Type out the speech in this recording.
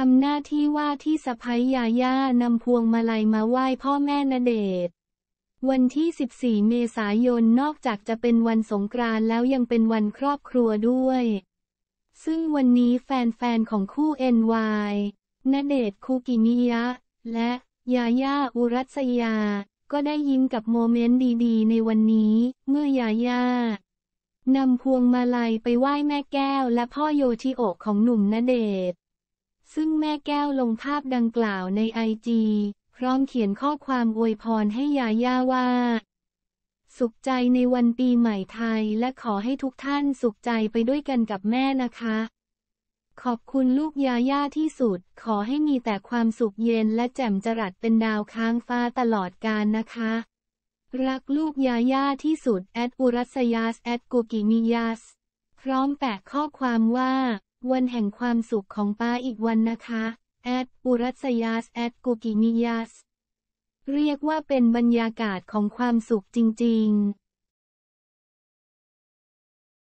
ทำหน้าที่ว่าที่สะพ้ยยาย่านำพวงมาลัยมาไหว้พ่อแม่นเดชวันที่ 14 เมษายน นอกจากจะเป็นวันสงกรานต์แล้วยังเป็นวันครอบครัวด้วย ซึ่งวันนี้แฟนๆของคู่ NY ณเดชคูกิมิยะ และยาย่าอุรัสยา ก็ได้ยิ้มกับโมเมนต์ดีๆ ในวันนี้ เมื่อยาย่านำพวงมาลัยไปไหว้แม่แก้วและพ่อโยชิโอกของหนุ่มณเดชซึ่งแม่แก้วลงภาพดังกล่าวในไอจีพร้อมเขียนข้อความอวยพรให้ยาย่าว่า สุขใจในวันปีใหม่ไทย และขอให้ทุกท่านสุขใจไปด้วยกันกับแม่นะคะ ขอบคุณลูกยาย่าที่สุด ขอให้มีแต่ความสุขเย็นและแจ่มจรัสเป็นดาวค้างฟ้าตลอดกาลนะคะ รักลูกยาย่าที่สุดแอดอุรัสยาสแอดกูกิมิยาสพร้อมแปะข้อความว่าวันแห่งความสุขของป้าอีกวันนะคะแอดปุรัสยาสแอดกุกินิยาสเรียกว่าเป็นบรรยากาศของความสุขจริงๆ